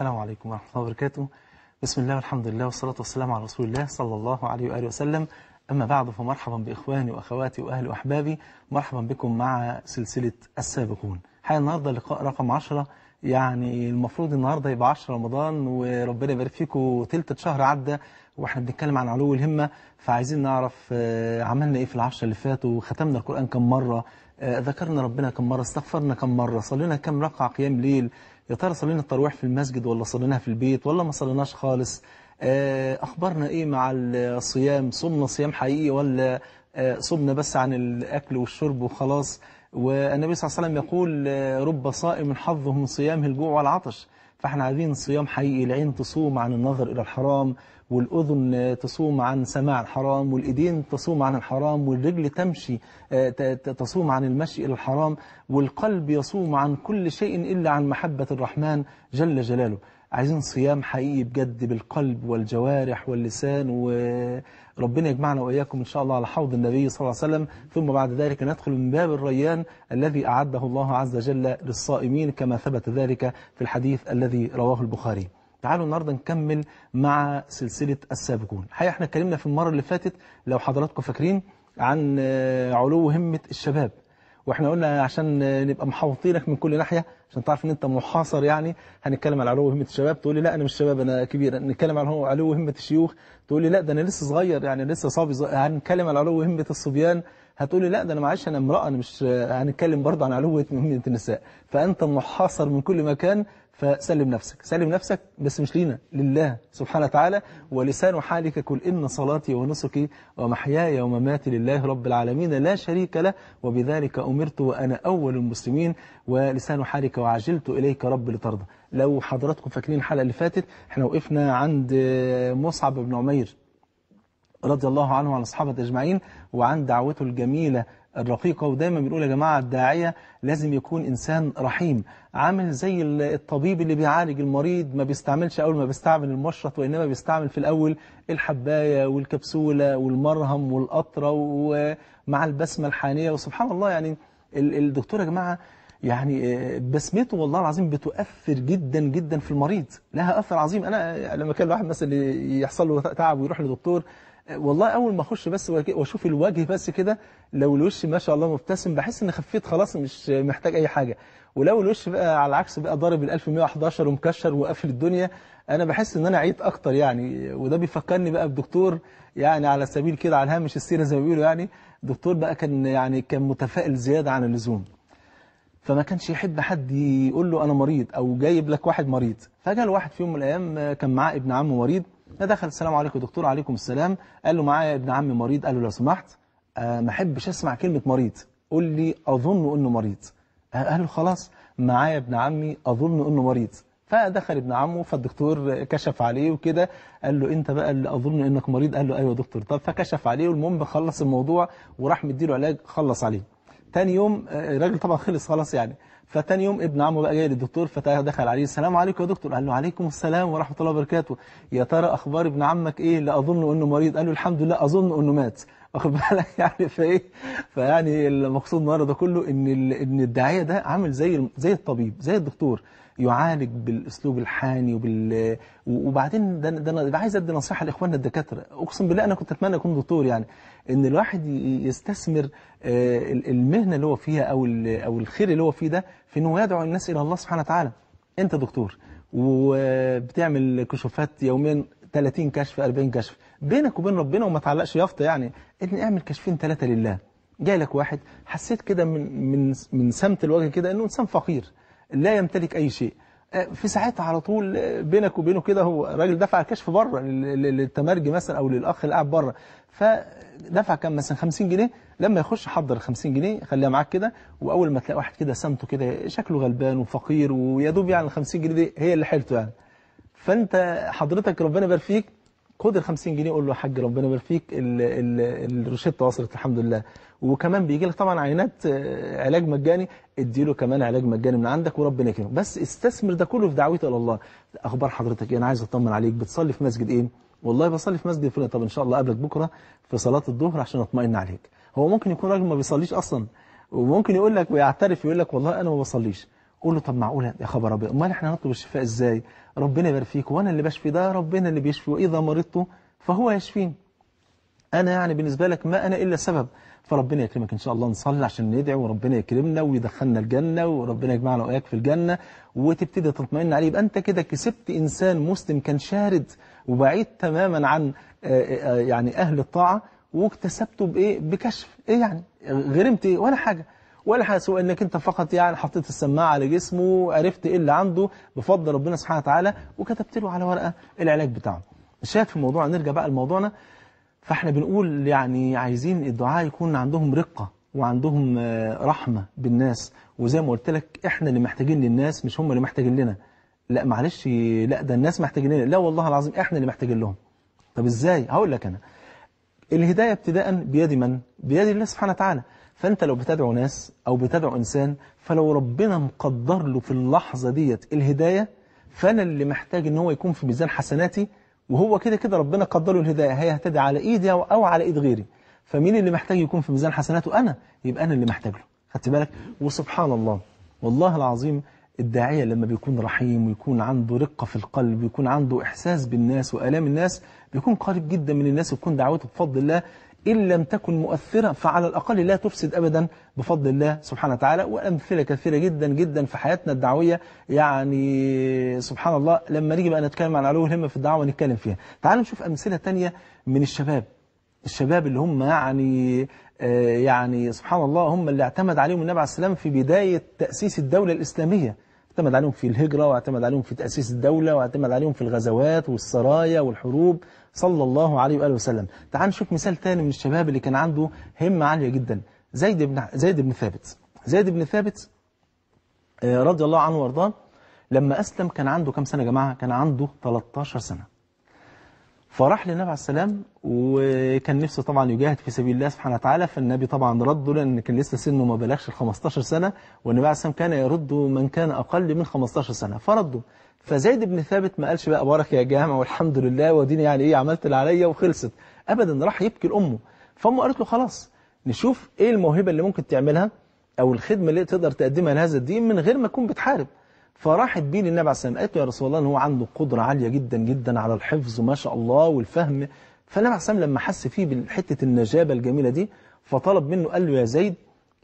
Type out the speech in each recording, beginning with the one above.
السلام عليكم ورحمة الله وبركاته بسم الله والحمد لله والصلاة والسلام على رسول الله صلى الله عليه وآله وسلم أما بعد فمرحبا بإخواني وأخواتي وأهل وأحبابي مرحبا بكم مع سلسلة السابقون حقيقة النهاردة لقاء رقم 10 يعني المفروض النهاردة يبقى 10 رمضان وربنا يبارك فيكم تلت شهر عدى واحنا بنتكلم عن علو الهمة فعايزين نعرف آه، عملنا ايه في العشرة اللي فاتوا وختمنا القرآن كم مرة آه، ذكرنا ربنا كم مرة استغفرنا كم مرة صلينا كم ركعة قيام ليل يا ترى صلينا التراويح في المسجد ولا صليناها في البيت ولا ما صليناش خالص آه، أخبارنا إيه مع الصيام صمنا صيام حقيقي ولا آه، صمنا بس عن الأكل والشرب وخلاص والنبي صلى الله عليه وسلم يقول آه، رب صائم حظه من صيامه الجوع والعطش فاحنا عايزين صيام حقيقي العين تصوم عن النظر إلى الحرام والأذن تصوم عن سماع الحرام والإيدين تصوم عن الحرام والرجل تمشي آه، تصوم عن المشي إلى الحرام والقلب يصوم عن كل شيء إلا عن محبة الرحمن جل جلاله عايزين صيام حقيقي بجد بالقلب والجوارح واللسان و... ربنا يجمعنا وإياكم إن شاء الله على حوض النبي صلى الله عليه وسلم ثم بعد ذلك ندخل من باب الريان الذي أعده الله عز وجل للصائمين كما ثبت ذلك في الحديث الذي رواه البخاري تعالوا النهاردة نكمل مع سلسلة السابقون الحقيقة احنا اتكلمنا في المرة اللي فاتت لو حضراتكم فاكرين عن علو همة الشباب واحنا قلنا عشان نبقى محوطينك من كل ناحية عشان تعرف ان انت محاصر يعني هنتكلم على علو همه الشباب تقول لي لا انا مش شباب انا كبير نتكلم على علو همه الشيوخ تقول لي لا ده انا لسه صغير يعني لسه صبي هنتكلم على علو همه الصبيان هتقولي لا ده أنا معلش أنا امرأة أنا مش هنتكلم برضه عن علو أهمية النساء فأنت محاصر من كل مكان فسلم نفسك سلم نفسك بس مش لينا لله سبحانه وتعالى ولسان حالك كل إن صلاتي ونسكي ومحياي ومماتي لله رب العالمين لا شريك له وبذلك أمرت وأنا أول المسلمين ولسان حالك وعجلت إليك رب لترضى لو حضراتكم فاكرين الحلقة اللي فاتت احنا وقفنا عند مصعب بن عمير رضي الله عنه وعن أصحابه أجمعين وعن دعوته الجميلة الرقيقة ودايما بنقول يا جماعة الداعية لازم يكون إنسان رحيم عامل زي الطبيب اللي بيعالج المريض ما بيستعملش أول ما بيستعمل المشرط وإنما بيستعمل في الأول الحباية والكبسولة والمرهم والقطرة ومع البسمة الحانية وسبحان الله يعني الدكتور يا جماعة يعني آه، بسمته والله العظيم بتؤثر جدا جدا في المريض لها أثر عظيم أنا لما كان الواحد مثلا يحصل له تعب ويروح لدكتور والله أول ما أخش بس وأشوف الوجه بس كده لو الوش ما شاء الله مبتسم بحس إن خفيت خلاص مش محتاج أي حاجة ولو الوش بقى على العكس بقى ضارب ال 1111 ومكشر وقافل الدنيا أنا بحس إن أنا عيت أكتر يعني وده بيفكرني بقى بدكتور يعني على سبيل كده على هامش السيرة زي ما بيقولوا يعني دكتور بقى كان يعني كان متفائل زيادة عن اللزوم فما كانش يحب حد يقول له أنا مريض أو جايب لك واحد مريض فجاء الواحد في يوم من الأيام كان معاه ابن عمه مريض دخل السلام عليكم يا دكتور عليكم السلام قال له معايا ابن عمي مريض قال له لو سمحت آه، ما احبش اسمع كلمه مريض قول لي اظن انه مريض آه، قال له خلاص معايا ابن عمي اظن انه مريض فدخل ابن عمه فالدكتور كشف عليه وكده قال له انت بقى اللي اظن انك مريض قال له ايوه يا دكتور طب فكشف عليه والمهم خلص الموضوع وراح مديله علاج خلص عليه تاني يوم آه، الراجل طبعا خلص خلاص يعني فتاني يوم ابن عمه بقى جاي للدكتور فدخل عليه السلام عليكم يا دكتور قال له عليكم السلام ورحمة الله وبركاته يا ترى أخبار ابن عمك إيه لا أظن أنه مريض قال له الحمد لله أظن أنه مات واخد بالك يعني فايه فيعني المقصود النهارده كله ان ان الداعيه ده عامل زي زي الطبيب زي الدكتور يعالج بالاسلوب الحاني وبال وبعدين ده ده انا عايز ادي نصيحه لاخواننا الدكاتره اقسم بالله انا كنت اتمنى اكون دكتور يعني ان الواحد يستثمر آه، المهنه اللي هو فيها او او الخير اللي هو فيه ده في انه يدعو الناس الى الله سبحانه وتعالى انت دكتور وبتعمل كشوفات يوميا 30 كشف 40 كشف بينك وبين ربنا وما تعلقش يافطه يعني ان اعمل كشفين ثلاثه لله جاي لك واحد حسيت كده من من من سمت الوجه كده انه انسان فقير لا يمتلك أي شيء آه، في ساعتها على طول آه، بينك وبينه كده هو راجل دفع الكشف بره للتمرجي مثلا او للاخ اللي قاعد بره فدفع كام مثلا 50 جنيه لما يخش حضر ال 50 جنيه خليها معاك كده واول ما تلاقي واحد كده سمته كده شكله غلبان وفقير ويا دوب يعني ال 50 جنيه دي هي اللي حيلته يعني فانت حضرتك ربنا يبارك فيك خد ال 50 جنيه قول له يا حاج ربنا يبارك فيك الروشته وصلت الحمد لله وكمان بيجي لك طبعا عينات آه، علاج مجاني ادي له كمان علاج مجاني من عندك وربنا يكرمه بس استثمر ده كله في دعوته الى الله اخبار حضرتك ايه انا عايز اطمن عليك بتصلي في مسجد ايه والله بصلي في مسجد فلان طب ان شاء الله قبلك بكره في صلاه الظهر عشان اطمئن عليك هو ممكن يكون راجل ما بيصليش اصلا وممكن يقول لك ويعترف يقول لك والله انا ما بصليش قول له طب معقولة يا خبر أبيض أمال إحنا نطلب الشفاء إزاي ربنا يبارك فيك وأنا اللي بشفي ده ربنا اللي بيشفي وإذا مرضت فهو يشفين أنا يعني بالنسبة لك ما أنا إلا سبب فربنا يكرمك إن شاء الله نصلي عشان ندعي وربنا يكرمنا ويدخلنا الجنة وربنا يجمعنا وإياك في الجنة وتبتدي تطمئن عليه يبقى أنت كده كسبت إنسان مسلم كان شارد وبعيد تماما عن آه، آه، يعني أهل الطاعة واكتسبته بإيه بكشف إيه يعني غرمت إيه ولا حاجة ولا هو انك انت فقط يعني حطيت السماعه على جسمه وعرفت ايه اللي عنده بفضل ربنا سبحانه وتعالى وكتبت له على ورقه العلاج بتاعه الشاهد في الموضوع نرجع بقى لموضوعنا فاحنا بنقول يعني عايزين الدعاء يكون عندهم رقه وعندهم آه، رحمه بالناس وزي ما قلت لك احنا اللي محتاجين للناس مش هم اللي محتاجين لنا لا معلش لا ده الناس محتاجين لنا لا والله العظيم احنا اللي محتاجين لهم طب ازاي هقول لك انا الهداية ابتداء بيد من؟ بيد الله سبحانه وتعالى فأنت لو بتدعو ناس أو بتدعو إنسان فلو ربنا مقدر له في اللحظة ديت الهداية فأنا اللي محتاج إن هو يكون في ميزان حسناتي وهو كده كده ربنا قدر له الهداية هيهتدي على إيدي أو على إيد غيري فمين اللي محتاج يكون في ميزان حسناته أنا يبقى أنا اللي محتاج له خدت بالك وسبحان الله والله العظيم الداعية لما بيكون رحيم ويكون عنده رقة في القلب ويكون عنده إحساس بالناس وآلام الناس بيكون قريب جدا من الناس ويكون دعوته بفضل الله إن لم تكن مؤثرة فعلى الأقل لا تفسد أبدا بفضل الله سبحانه وتعالى وأمثلة كثيرة جدا جدا في حياتنا الدعوية يعني سبحان الله لما نيجي بقى نتكلم عن علو الهمة في الدعوة نتكلم فيها تعالوا نشوف أمثلة تانية من الشباب الشباب اللي هم يعني آه، يعني سبحان الله هم اللي اعتمد عليهم النبي عليه السلام في بداية تأسيس الدولة الإسلامية اعتمد عليهم في الهجرة واعتمد عليهم في تأسيس الدولة واعتمد عليهم في الغزوات والسرايا والحروب صلى الله عليه وآله وسلم تعال نشوف مثال تاني من الشباب اللي كان عنده همة عالية جدا زيد بن, زيد بن ثابت زيد بن ثابت آه، رضي الله عنه وارضاه لما أسلم كان عنده كم سنة يا جماعة كان عنده 13 سنة فراح للنبي عليه السلام وكان نفسه طبعا يجاهد في سبيل الله سبحانه وتعالى فالنبي طبعا رده لأن كان لسه سنه ما بلغش ال 15 سنة والنبي عليه السلام كان يرد من كان أقل من 15 سنة فرده فزيد بن ثابت ما قالش بقى بارك يا جامع والحمد لله وديني يعني إيه عملت اللي عليا وخلصت أبدا راح يبكي لأمه فأمه قالت له خلاص نشوف إيه الموهبة اللي ممكن تعملها أو الخدمة اللي تقدر تقدمها لهذا الدين من غير ما تكون بتحارب فراحت بيه للنبي عليه السلام قالت له يا رسول الله ان هو عنده قدرة عالية جدا جدا على الحفظ ما شاء الله والفهم فالنبي عليه السلام لما حس فيه بحتة النجابة الجميلة دي فطلب منه قال له يا زيد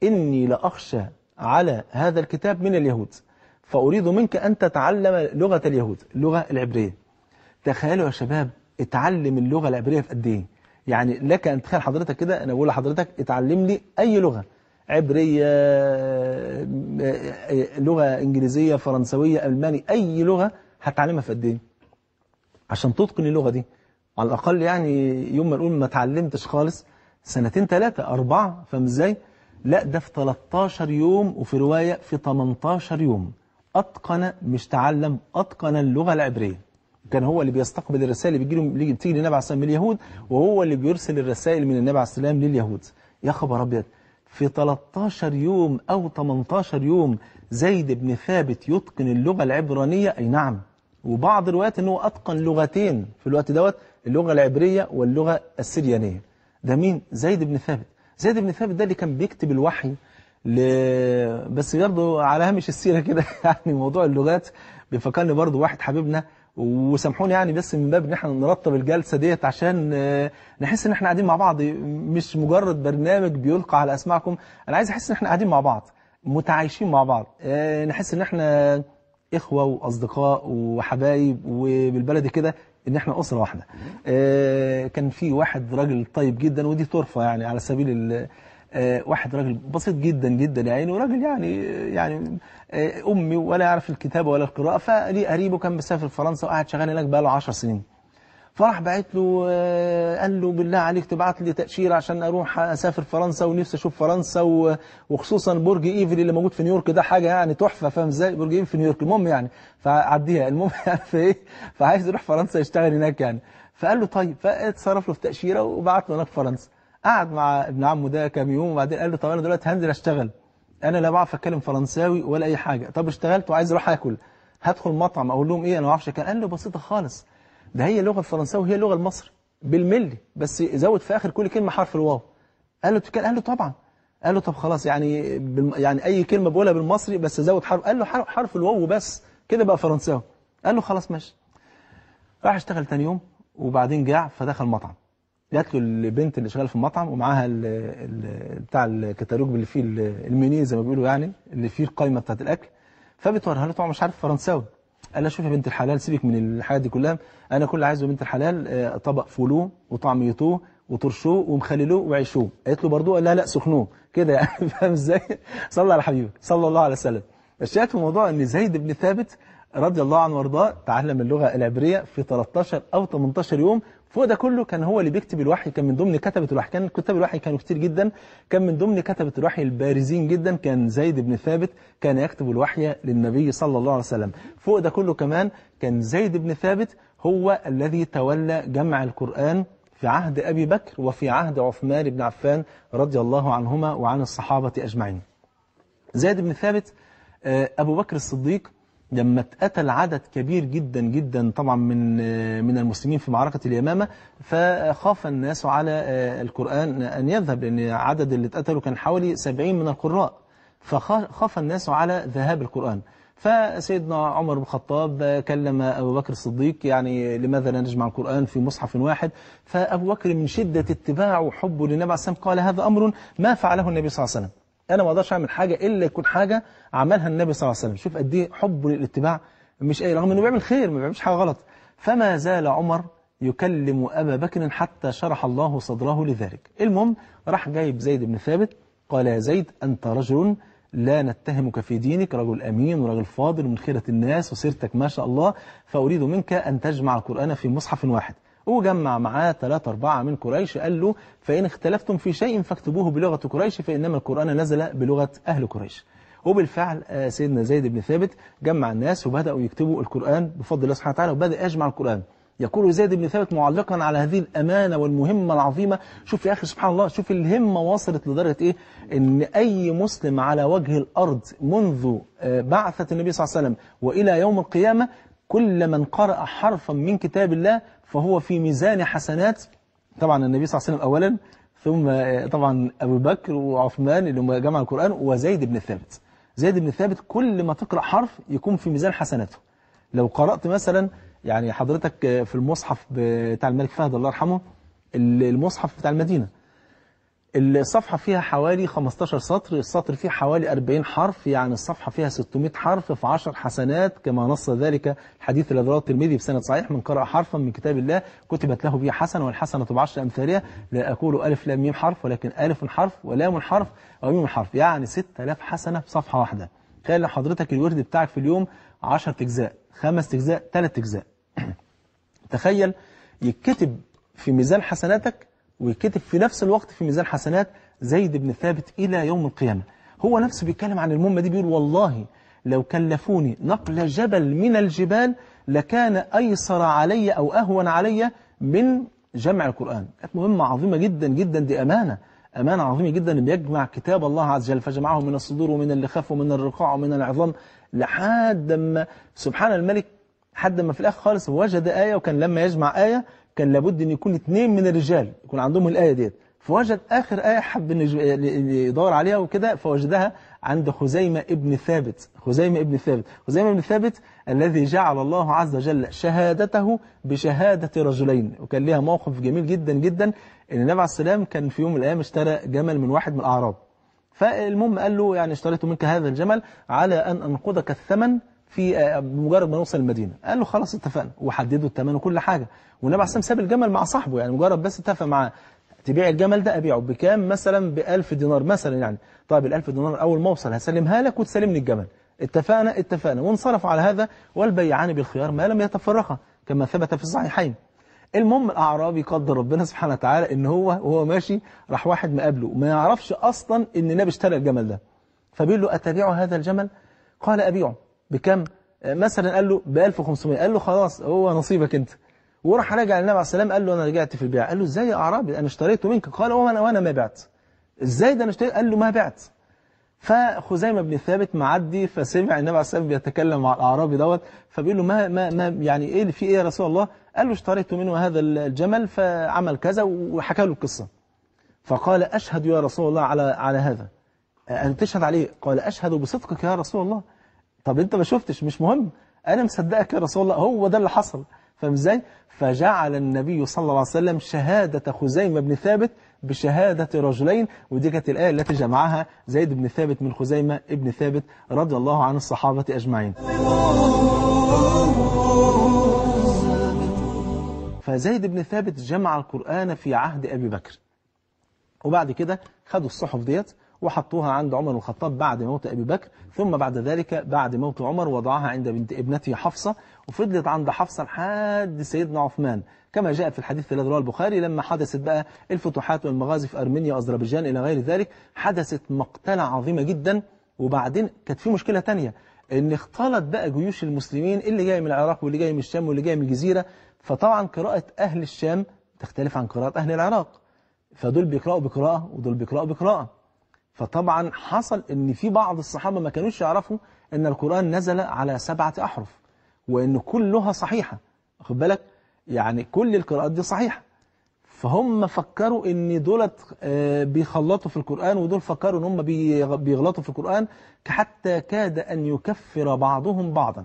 إني لأخشى على هذا الكتاب من اليهود فأريد منك أن تتعلم لغة اليهود اللغة العبرية تخيلوا يا شباب اتعلم اللغة العبرية في قد إيه يعني لك أن تخيل حضرتك كده أنا بقول لحضرتك اتعلم لي أي لغة عبرية لغة إنجليزية فرنسوية ألماني أي لغة هتعلمها في الدين عشان تتقن اللغة دي على الأقل يعني يوم ما نقول ما تعلمتش خالص سنتين ثلاثة أربعة فاهم إزاي لا ده في 13 يوم وفي رواية في 18 يوم أتقن مش تعلم أتقن اللغة العبرية كان هو اللي بيستقبل الرسائل اللي بيجي بتيجي للنبي عليه الصلاه والسلام من اليهود وهو اللي بيرسل الرسائل من النبي عليه الصلاه والسلام لليهود يا خبر ابيض في 13 يوم أو 18 يوم زيد بن ثابت يتقن اللغة العبرانية أي نعم وبعض الروايات أنه أتقن لغتين في الوقت دوت اللغة العبرية واللغة السريانية ده مين؟ زيد بن ثابت زيد بن ثابت ده اللي كان بيكتب الوحي ل... بس برضه على هامش السيرة كده يعني موضوع اللغات بيفكرني برضه واحد حبيبنا وسامحوني يعني بس من باب ان احنا نرتب الجلسه ديت عشان آه، نحس ان احنا قاعدين مع بعض مش مجرد برنامج بيلقى على اسماعكم انا عايز احس ان احنا قاعدين مع بعض متعايشين مع بعض آه، نحس ان احنا اخوه واصدقاء وحبايب وبالبلدي كده ان احنا اسره واحده آه، كان في واحد راجل طيب جدا ودي طرفه يعني على سبيل آه، واحد راجل بسيط جدا جدا يعني وراجل يعني يعني آه، أمي ولا يعرف الكتابة ولا القراءة فلي قريبه كان مسافر فرنسا وقاعد شغال هناك بقاله 10 سنين فراح بعت له آه، قال له بالله عليك تبعت لي تأشيرة عشان أروح أسافر فرنسا ونفسي أشوف فرنسا وخصوصا برج إيفل اللي موجود في نيويورك ده حاجة يعني تحفة فاهم إزاي برج إيفل في نيويورك المهم يعني فعديها المهم يعني فإيه فعايز يروح فرنسا يشتغل هناك يعني فقال له طيب فاتصرف له في تأشيرة وبعت له هناك فرنسا قعد مع ابن عمه ده كام يوم وبعدين قال له طب انا دلوقتي هنزل اشتغل انا لا بعرف اتكلم فرنساوي ولا اي حاجه طب اشتغلت وعايز اروح اكل هدخل مطعم اقول لهم ايه انا ما اعرفش قال له بسيطه خالص ده هي اللغه الفرنساوي هي اللغه المصري بالملي بس زود في اخر كل كلمه حرف الواو قال له تتكلم قال له طبعا قال له طب خلاص يعني يعني اي كلمه بقولها بالمصري بس زود حرف قال له حرف, الواو وبس كده بقى فرنساوي قال له خلاص ماشي راح اشتغل تاني يوم وبعدين جاع فدخل مطعم جات له البنت اللي شغاله في المطعم ومعاها الـ الـ بتاع الكتالوج اللي فيه المينيه زي ما بيقولوا يعني اللي فيه القائمه بتاعت الاكل فبتوريها له طبعا مش عارف فرنساوي قال لها شوفي يا بنت الحلال سيبك من الحاجات دي كلها انا كل اللي عايزه بنت الحلال آه، طبق فولو وطعميتوه وطرشوه ومخللوه وعيشوه قالت له برضه قال لها لا سخنوه كده يعني فاهم ازاي صلى على حبيبك صلى الله عليه وسلم الشاهد في الموضوع ان زيد بن ثابت رضي الله عنه وارضاه تعلم اللغه العبريه في 13 او 18 يوم فوق ده كله كان هو اللي بيكتب الوحي كان من ضمن كتبة الوحي كان كتاب الوحي كانوا كتير جدا كان من ضمن كتبة الوحي البارزين جدا كان زيد بن ثابت كان يكتب الوحي للنبي صلى الله عليه وسلم فوق ده كله كمان كان زيد بن ثابت هو الذي تولى جمع القرآن في عهد أبي بكر وفي عهد عثمان بن عفان رضي الله عنهما وعن الصحابة أجمعين زيد بن ثابت آه، أبو بكر الصديق لما اتقتل عدد كبير جدا جدا طبعا من من المسلمين في معركة اليمامة فخاف الناس على آه، القرآن أن يذهب لأن عدد اللي اتقتلوا كان حوالي 70 من القراء فخاف الناس على ذهاب القرآن فسيدنا عمر بن الخطاب كلم أبو بكر الصديق يعني لماذا لا نجمع القرآن في مصحف واحد فأبو بكر من شدة اتباعه وحبه للنبي عليه الصلاة والسلام قال هذا أمر ما فعله النبي صلى الله عليه وسلم انا ما اقدرش اعمل حاجه الا يكون حاجه عملها النبي صلى الله عليه وسلم شوف قد ايه حبه للاتباع مش اي رغم انه بيعمل خير ما بيعملش حاجه غلط فما زال عمر يكلم ابا بكر حتى شرح الله صدره لذلك المهم راح جايب زيد بن ثابت قال يا زيد انت رجل لا نتهمك في دينك رجل أمين ورجل فاضل ومن خيرة الناس وسيرتك ما شاء الله فأريد منك أن تجمع القرآن في مصحف واحد وجمع معاه ثلاثة أربعة من قريش قال له فإن اختلفتم في شيء فاكتبوه بلغة قريش فإنما القرآن نزل بلغة أهل قريش وبالفعل آه، سيدنا زيد بن ثابت جمع الناس وبدأوا يكتبوا القرآن بفضل الله سبحانه وتعالى وبدأ يجمع القرآن يقول زيد بن ثابت معلقا على هذه الأمانة والمهمة العظيمة شوف يا أخي سبحان الله شوف الهمة وصلت لدرجة إيه إن أي مسلم على وجه الأرض منذ آه، بعثة النبي صلى الله عليه وسلم وإلى يوم القيامة كل من قرأ حرفا من كتاب الله فهو في ميزان حسنات طبعا النبي صلى الله عليه وسلم أولا ثم آه، طبعا أبو بكر وعثمان اللي هم جمع القرآن وزيد بن ثابت زيد بن ثابت كل ما تقرأ حرف يكون في ميزان حسناته لو قرأت مثلا يعني حضرتك آه، في المصحف بتاع الملك فهد الله يرحمه المصحف بتاع المدينة الصفحة فيها حوالي 15 سطر السطر فيه حوالي 40 حرف يعني الصفحة فيها 600 حرف في 10 حسنات كما نص ذلك الحديث الذي رواه الترمذي بسند صحيح من قرأ حرفا من كتاب الله كتبت له به حسنة والحسنة بعشر أمثالها لا أقول ألف لام ميم حرف ولكن ألف حرف ولام حرف وميم حرف يعني 6000 حسنة في صفحة واحدة تخيل لحضرتك حضرتك الورد بتاعك في اليوم 10 أجزاء 5 أجزاء 3 أجزاء تخيل يتكتب في ميزان حسناتك ويتكتب في نفس الوقت في ميزان حسنات زيد بن ثابت إلى يوم القيامة هو نفسه بيتكلم عن المهمة دي بيقول والله لو كلفوني نقل جبل من الجبال لكان أيسر علي أو أهون علي من جمع القرآن كانت مهمة عظيمة جدا جدا دي أمانة أمانة عظيمة جدا بيجمع كتاب الله عز وجل فجمعه من الصدور ومن اللخاف ومن الرقاع ومن العظام لحد ما سبحان الملك حد ما في الآخر خالص وجد آية وكان لما يجمع آية كان لابد أن يكون اثنين من الرجال يكون عندهم الآية ديت فوجد آخر آية حب يعني يدور عليها وكده فوجدها عند خزيمة ابن ثابت خزيمة ابن ثابت خزيمة ابن ثابت الذي جعل الله عز وجل شهادته بشهادة رجلين وكان لها موقف جميل جدا جدا أن النبي عليه السلام كان في يوم من الأيام اشترى جمل من واحد من الأعراب فالمهم قال له يعني اشتريت منك هذا الجمل على أن أنقذك الثمن في آه، مجرد ما نوصل المدينة قال له خلاص اتفقنا وحددوا الثمن وكل حاجة والنبي عليه ساب الجمل مع صاحبه يعني مجرد بس اتفق معاه تبيع الجمل ده أبيعه بكام مثلا بألف دينار مثلا يعني طيب الألف دينار أول ما أوصل هسلمها لك وتسلمني الجمل اتفقنا اتفقنا وانصرف على هذا والبيعان بالخيار ما لم يتفرقا كما ثبت في الصحيحين المهم الأعرابي قدر ربنا سبحانه وتعالى ان هو وهو ماشي راح واحد مقابله ما يعرفش أصلا ان النبي اشترى الجمل ده فبيقول له أتبيع هذا الجمل قال أبيعه بكم آه، مثلا قال له ب 1500 قال له خلاص هو نصيبك انت وراح راجع للنبي عليه السلام قال له انا رجعت في البيع قال له ازاي يا اعرابي انا اشتريته منك قال انا وانا ما بعت ازاي ده انا اشتريت قال له ما بعت فخزيمه بن ثابت معدي فسمع النبي عليه السلام بيتكلم مع الاعرابي دوت فبيقول له ما ما ما يعني ايه في ايه يا رسول الله قال له اشتريت منه هذا الجمل فعمل كذا وحكى له القصه فقال اشهد يا رسول الله على على هذا أه، أن تشهد عليه قال أشهد بصدقك يا رسول الله طب أنت ما شفتش مش مهم أنا مصدقك يا رسول الله هو ده اللي حصل فاهم ازاي؟ فجعل النبي صلى الله عليه وسلم شهادة خزيمة بن ثابت بشهادة رجلين ودي كانت الآية التي جمعها زيد بن ثابت من خزيمة ابن ثابت رضي الله عن الصحابة أجمعين فزيد بن ثابت جمع القرآن في عهد أبي بكر وبعد كده خدوا الصحف ديت وحطوها عند عمر الخطاب بعد موت أبي بكر ثم بعد ذلك بعد موت عمر وضعها عند بنت ابنته حفصة وفضلت عند حفصة لحد سيدنا عثمان كما جاء في الحديث الذي رواه البخاري لما حدثت بقى الفتوحات والمغازي في أرمينيا وأذربيجان إلى غير ذلك حدثت مقتلة عظيمة جدا وبعدين كانت في مشكلة تانية ان اختلط بقى جيوش المسلمين اللي جاي من العراق واللي جاي من الشام واللي جاي من الجزيرة فطبعا قراءة أهل الشام تختلف عن قراءة أهل العراق فدول بيقرأوا بقراءة ودول بيقرأوا بقراءة فطبعا حصل ان في بعض الصحابة ما كانوش يعرفوا ان القرآن نزل على سبعة أحرف وان كلها صحيحة واخد بالك يعني كل القراءات دي صحيحة فهم فكروا ان دولت آه، بيخلطوا في القرآن ودول فكروا ان هم بيغلطوا في القرآن حتى كاد ان يكفر بعضهم بعضا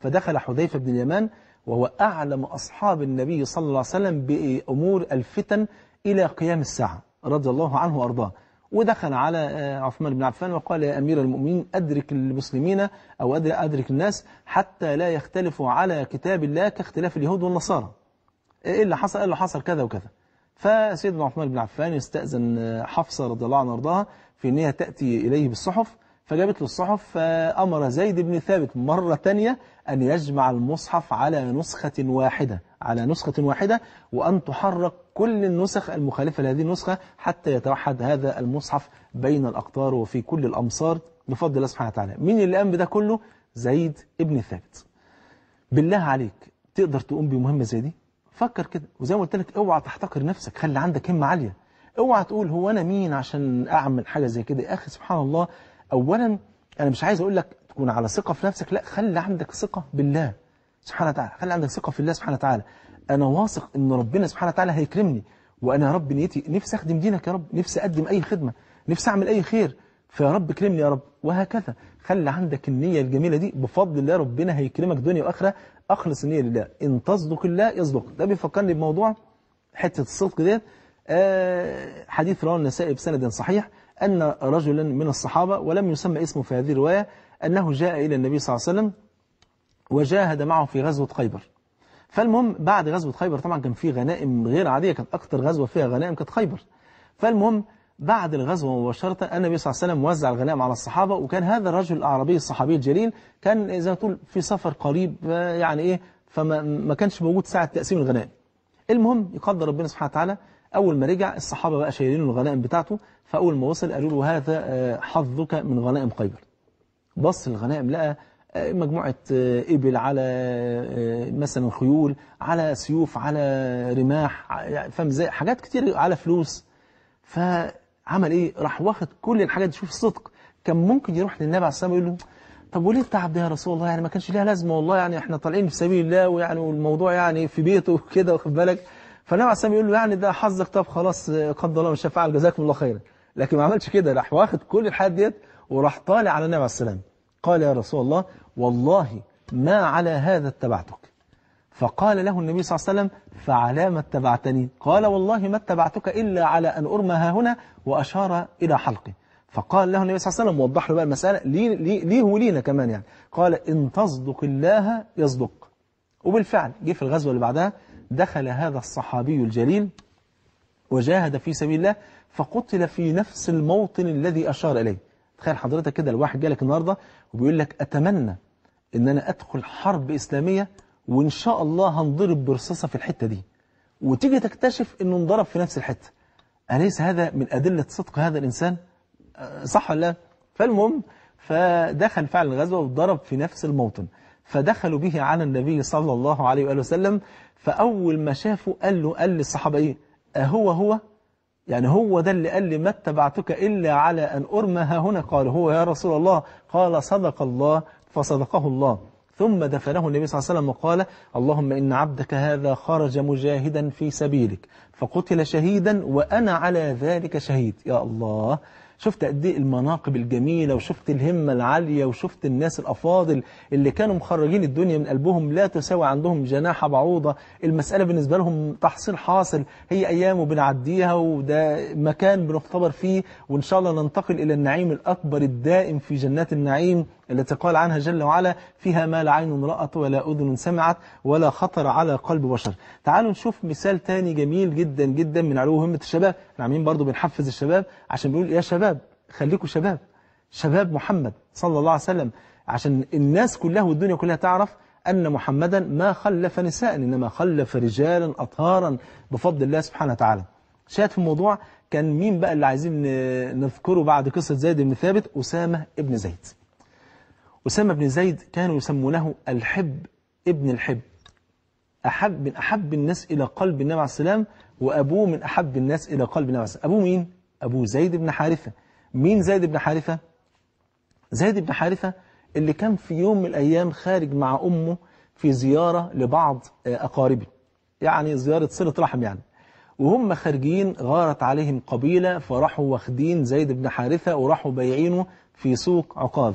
فدخل حذيفة بن اليمان وهو أعلم أصحاب النبي صلى الله عليه وسلم بأمور الفتن إلى قيام الساعة رضي الله عنه وأرضاه ودخل على آه، عثمان بن عفان وقال يا أمير المؤمنين أدرك المسلمين أو أدرك الناس حتى لا يختلفوا على كتاب الله كاختلاف اليهود والنصارى إيه اللي حصل قال إيه له حصل كذا وكذا فسيدنا عثمان بن عفان استأذن آه، حفصة رضي الله عنها وارضاها في أنها تأتي إليه بالصحف فجابت له الصحف فأمر آه، زيد بن ثابت مرة تانية أن يجمع المصحف على نسخة واحدة على نسخة واحدة وأن تحرك كل النسخ المخالفة لهذه النسخة حتى يتوحد هذا المصحف بين الأقطار وفي كل الأمصار بفضل الله سبحانه وتعالى مين اللي قام بده كله زيد ابن ثابت بالله عليك تقدر تقوم بمهمة زي دي فكر كده وزي ما قلت لك اوعى تحتقر نفسك خلي عندك همة عالية اوعى تقول هو أنا مين عشان أعمل حاجة زي كده يا أخي سبحان الله أولا أنا مش عايز أقول لك تكون على ثقة في نفسك لا خلي عندك ثقة بالله سبحانه وتعالى خلي عندك ثقة في الله سبحانه وتعالى أنا واثق أن ربنا سبحانه وتعالى هيكرمني وأنا يا رب نيتي نفسي أخدم دينك يا رب نفسي أقدم أي خدمة نفسي أعمل أي خير فيا رب كرمني يا رب وهكذا خلي عندك النية الجميلة دي بفضل الله ربنا هيكرمك دنيا وآخرة أخلص النية لله إن تصدق الله يصدق ده بيفكرني بموضوع حتة الصدق ديت آه، حديث رواه النسائي بسند صحيح أن رجلا من الصحابة ولم يسمى اسمه في هذه الرواية أنه جاء إلى النبي صلى الله عليه وسلم وجاهد معه في غزوة خيبر فالمهم بعد غزوة خيبر طبعا كان في غنائم غير عادية كانت أكتر غزوة فيها غنائم كانت خيبر فالمهم بعد الغزوة مباشرة النبي صلى الله عليه وسلم وزع الغنائم على الصحابة وكان هذا الرجل الأعرابي الصحابي الجليل كان زي ما تقول في سفر قريب آه، يعني إيه فما ما كانش موجود ساعة تقسيم الغنائم المهم يقدر ربنا سبحانه وتعالى أول ما رجع الصحابة بقى شايلين الغنائم بتاعته فأول ما وصل قالوا له هذا آه، حظك من غنائم خيبر بص الغنائم لقى مجموعة آه، إبل على آه، مثلا خيول على سيوف على رماح يعني فاهم ازاي حاجات كتير على فلوس فعمل إيه راح واخد كل الحاجات دي شوف الصدق كان ممكن يروح للنبي عليه الصلاة والسلام يقول له طب وليه التعب ده يا رسول الله يعني ما كانش ليها لازمة والله يعني احنا طالعين في سبيل الله ويعني والموضوع يعني في بيته وكده واخد بالك فالنبي عليه الصلاة والسلام يقول له يعني ده حظك طب خلاص آه، قدر الله ما شاء فعل جزاكم الله خيرا لكن ما عملش كده راح واخد كل الحاجات ديت وراح طالع على النبي عليه الصلاة والسلام قال يا رسول الله والله ما على هذا اتبعتك فقال له النبي صلى الله عليه وسلم فعلى ما اتبعتني قال والله ما اتبعتك إلا على أن أرمى ها هنا وأشار إلى حلقي فقال له النبي صلى الله عليه وسلم وضح له بقى المسألة ليه, ليه ولينا كمان يعني قال إن تصدق الله يصدق وبالفعل جه في الغزوة اللي بعدها دخل هذا الصحابي الجليل وجاهد في سبيل الله فقتل في نفس الموطن الذي أشار إليه تخيل حضرتك كده الواحد جالك النهاردة وبيقول لك أتمنى إن أنا أدخل حرب إسلامية وإن شاء الله هنضرب برصاصة في الحتة دي وتيجي تكتشف إنه انضرب في نفس الحتة أليس هذا من أدلة صدق هذا الإنسان آه، صح ولا لا فالمهم فدخل فعل الغزوة وضرب في نفس الموطن فدخلوا به على النبي صلى الله عليه وآله وسلم فأول ما شافه قال له قال للصحابة إيه أهو هو يعني هو ده اللي قال لي ما اتبعتك إلا على أن أرمى هنا قال هو يا رسول الله قال صدق الله فصدقه الله ثم دفنه النبي صلى الله عليه وسلم وقال اللهم إن عبدك هذا خرج مجاهدا في سبيلك فقتل شهيدا وأنا على ذلك شهيد يا الله شفت قد ايه المناقب الجميلة وشفت الهمة العالية وشفت الناس الأفاضل اللي كانوا مخرجين الدنيا من قلبهم لا تساوي عندهم جناحة بعوضة المسألة بالنسبة لهم تحصيل حاصل هي أيام وبنعديها وده مكان بنختبر فيه وإن شاء الله ننتقل إلى النعيم الأكبر الدائم في جنات النعيم التي قال عنها جل وعلا فيها ما لا عين رأت ولا أذن سمعت ولا خطر على قلب بشر تعالوا نشوف مثال تاني جميل جدا جدا من علو همة الشباب احنا عاملين برضه بنحفز الشباب عشان بنقول يا شباب خليكم شباب شباب محمد صلى الله عليه وسلم عشان الناس كلها والدنيا كلها تعرف أن محمدا ما خلف نساء إنما خلف رجالا أطهارا بفضل الله سبحانه وتعالى شاهد في الموضوع كان مين بقى اللي عايزين نذكره بعد قصة زيد بن ثابت أسامة ابن زيد أسامة بن زيد كانوا يسمونه الحب ابن الحب أحب من أحب الناس إلى قلب النبي عليه السلام وأبوه من أحب الناس إلى قلب النبي عليه السلام أبوه مين؟ أبوه زيد بن حارثة مين زيد بن حارثة؟ زيد بن حارثة اللي كان في يوم من الأيام خارج مع أمه في زيارة لبعض آه، أقاربه يعني زيارة صلة رحم يعني وهم خارجين غارت عليهم قبيلة فراحوا واخدين زيد بن حارثة وراحوا بايعينه في سوق عقاذ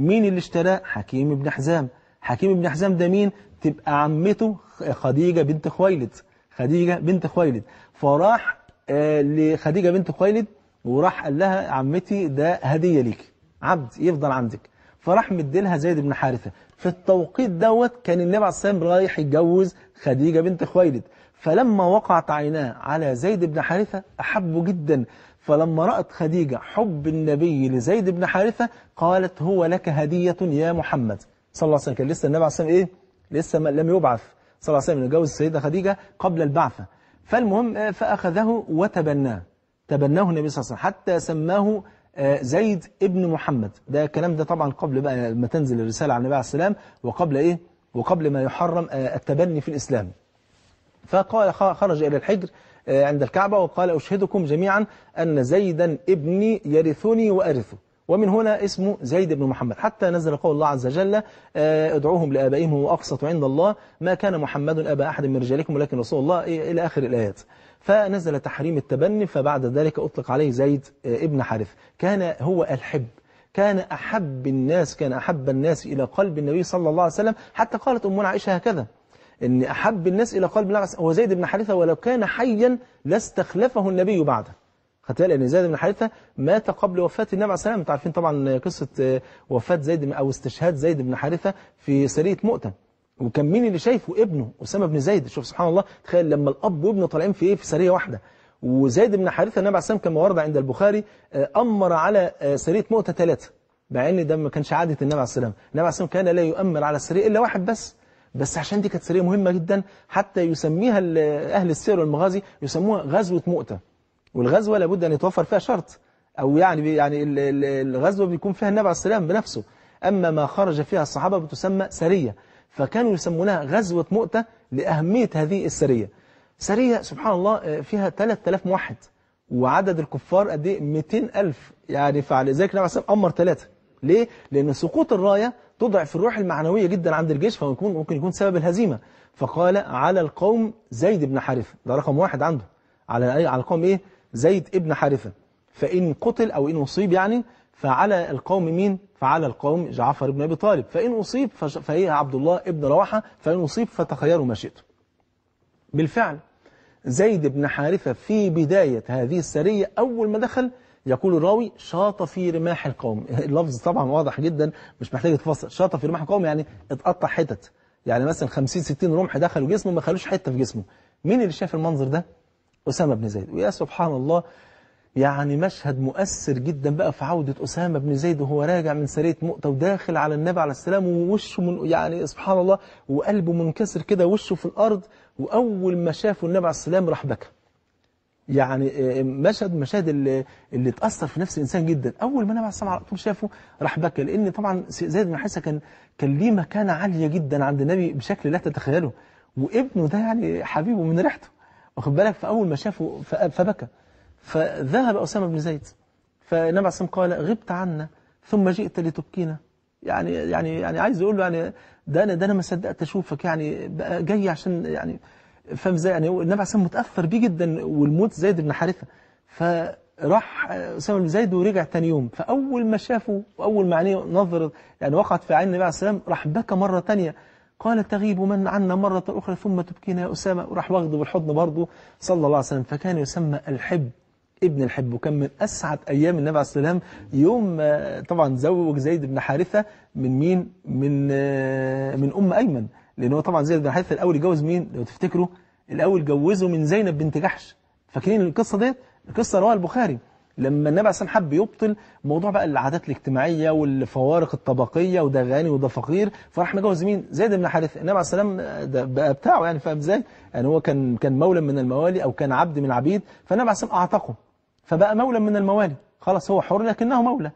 مين اللي اشتراه حكيم بن حزام حكيم بن حزام ده مين تبقى عمته خديجة بنت خويلد خديجة بنت خويلد فراح آه، لخديجة بنت خويلد وراح قال لها عمتي ده هدية ليك عبد يفضل عندك فراح مديلها زيد بن حارثة في التوقيت دوت كان النبي عليه الصلاة والسلام رايح يتجوز خديجة بنت خويلد فلما وقعت عيناه على زيد بن حارثة أحبه جدا فلما رأت خديجة حب النبي لزيد بن حارثة قالت هو لك هدية يا محمد صلى الله عليه وسلم كان لسه النبي عليه الصلاة والسلام إيه؟ لسه لم يبعث صلى الله عليه وسلم يتجوز السيدة خديجة قبل البعثة فالمهم آه، فأخذه وتبناه تبناه النبي صلى الله عليه وسلم حتى سماه آه، زيد ابن محمد ده الكلام ده طبعا قبل بقى ما تنزل الرسالة على النبي عليه السلام وقبل إيه وقبل ما يحرم آه، التبني في الإسلام فقال خرج إلى الحجر آه، عند الكعبة وقال أشهدكم جميعا أن زيدا ابني يرثني وأرثه ومن هنا اسمه زيد بن محمد حتى نزل قول الله عز وجل آه، ادعوهم لآبائهم هو أقسط عند الله ما كان محمد أبا أحد من رجالكم ولكن رسول الله إلى آخر الآيات فنزل تحريم التبني فبعد ذلك أطلق عليه زيد آه، ابن حارث كان هو الحب كان أحب الناس كان أحب الناس إلى قلب النبي صلى الله عليه وسلم حتى قالت أمنا عائشة هكذا أن أحب الناس إلى قلب الله هو زيد بن حارثة ولو كان حيا لاستخلفه النبي بعده خدت بالك ان زيد بن حارثه مات قبل وفاه النبي عليه السلام انتوا عارفين طبعا قصه آه، وفاه زيد او استشهاد زيد بن حارثه في سريه مؤته وكان مين اللي شايفه ابنه اسامه بن زيد شوف سبحان الله تخيل لما الاب وابنه طالعين في ايه في سريه واحده وزيد بن حارثه النبي عليه السلام كما ورد عند البخاري آه، امر على آه، سريه مؤتة ثلاثه مع ان ده ما كانش عاده النبي عليه السلام النبي عليه السلام كان لا يؤمر على السريه الا واحد بس بس عشان دي كانت سرية مهمة جدا حتى يسميها أهل السير والمغازي يسموها غزوة مؤتة والغزوة لابد أن يتوفر فيها شرط أو يعني يعني الغزوة بيكون فيها النبي عليه السلام بنفسه أما ما خرج فيها الصحابة بتسمى سرية فكانوا يسمونها غزوة مؤتة لأهمية هذه السرية سرية سبحان الله آه، فيها 3000 موحد وعدد الكفار قد ايه 200000 يعني فعلى ذلك النبي عليه السلام أمر ثلاثة ليه؟ لأن سقوط الراية تضعف الروح المعنوية جدا عند الجيش فممكن ممكن يكون سبب الهزيمة فقال على القوم زيد بن حارثة ده رقم واحد عنده على على القوم إيه زيد ابن حارثة فإن قتل أو إن أصيب يعني فعلى القوم مين فعلى القوم جعفر بن أبي طالب فإن أصيب فهي عبد الله ابن رواحة فإن أصيب فتخيروا ما شئتم بالفعل زيد بن حارثة في بداية هذه السرية أول ما دخل يقول الراوي شاط في رماح القوم اللفظ طبعا واضح جدا مش محتاج تفصل شاط في رماح القوم يعني اتقطع حتت يعني مثلا 50 60 رمح دخلوا جسمه ما خلوش حته في جسمه مين اللي شاف المنظر ده اسامه بن زيد ويا سبحان الله يعني مشهد مؤثر جدا بقى في عودة أسامة بن زيد وهو راجع من سرية مؤتة وداخل على النبي عليه السلام ووشه من يعني سبحان الله وقلبه منكسر كده وشه في الأرض وأول ما شافه النبي عليه السلام راح بكى يعني آه، مشهد مشاهد اللي, اللي تأثر في نفس الإنسان جدا أول ما نبع السمع على طول شافه راح بكى لأن طبعا زيد بن حيسة كان كان ليه مكانة عالية جدا عند النبي بشكل لا تتخيله وابنه ده يعني حبيبه من ريحته واخد بالك فأول ما شافه فبكى فذهب أسامة بن زيد فنبع السلام قال غبت عنا ثم جئت لتبكينا يعني يعني يعني عايز يقول له يعني ده انا ده انا ما صدقت اشوفك يعني بقى جاي عشان يعني فاهم ازاي يعني النبي عليه متاثر بيه جدا والموت زيد بن حارثه فراح اسامه بن زيد ورجع تاني يوم فاول ما شافه واول ما عينيه نظر يعني وقعت في عين النبي عليه السلام راح بكى مره ثانيه قال تغيب من عنا مرة أخرى ثم تبكينا يا أسامة وراح واخده بالحضن برضه صلى الله عليه وسلم فكان يسمى الحب ابن الحب وكان من أسعد أيام النبي عليه السلام يوم طبعا زوج زيد بن حارثة من مين من آه، من أم أيمن لأنه هو طبعا زيد بن حارثة الأول يجوز مين لو تفتكروا الأول جوزه من زينب بنت جحش فاكرين القصة ديت القصة رواها البخاري لما النبي عليه حب يبطل موضوع بقى العادات الاجتماعيه والفوارق الطبقيه وده غني وده فقير فراح مجوز مين زيد بن حارثه النبي عليه السلام آه، ده بقى بتاعه يعني فاهم ازاي يعني هو كان كان مولى من الموالي او كان عبد من العبيد فالنبي عليه السلام اعتقه فبقى مولى من الموالي خلاص هو حر لكنه مولى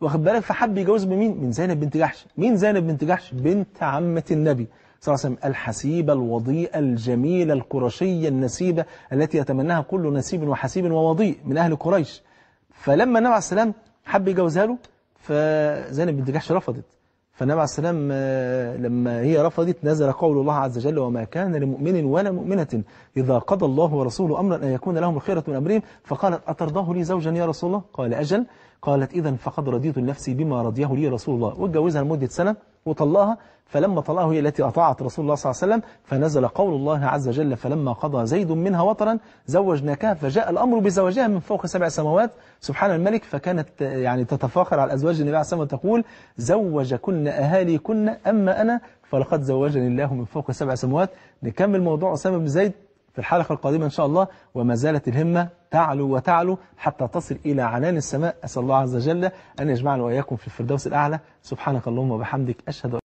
واخد بالك فحب يجوز بمين من زينب بنت جحش مين زينب بنت جحش بنت عمه النبي صلى الله عليه وسلم الحسيبة الوضيئة الجميلة القرشية النسيبة التي يتمناها كل نسيب وحسيب ووضيء من أهل قريش فلما النبي عليه السلام حب يجوزها له فزينب بنت جحش رفضت فالنبي عليه السلام آه، لما هي رفضت نزل قول الله عز وجل وما كان لمؤمن ولا مؤمنة إذا قضى الله ورسوله أمرا أن يكون لهم الخيرة من أمرهم فقالت أترضاه لي زوجا يا رسول الله قال أجل قالت إذا فقد رضيت لنفسي بما رضيه لي رسول الله واتجوزها لمدة سنة وطلقها فلما طلقها هي التي أطاعت رسول الله صلى الله عليه وسلم فنزل قول الله عز وجل فلما قضى زيد منها وطرا زوجناكها فجاء الأمر بزواجها من فوق سبع سماوات سبحان الملك فكانت يعني تتفاخر على أزواج النبي عليه الصلاة والسلام وتقول زوجكن أهالي كنا أما أنا فلقد زوجني الله من فوق سبع سماوات نكمل موضوع أسامة بن زيد في الحلقة القادمة إن شاء الله وما زالت الهمة تعلو وتعلو حتى تصل إلى عنان السماء أسأل الله عز وجل أن يجمعنا وإياكم في الفردوس الأعلى سبحانك اللهم وبحمدك أشهد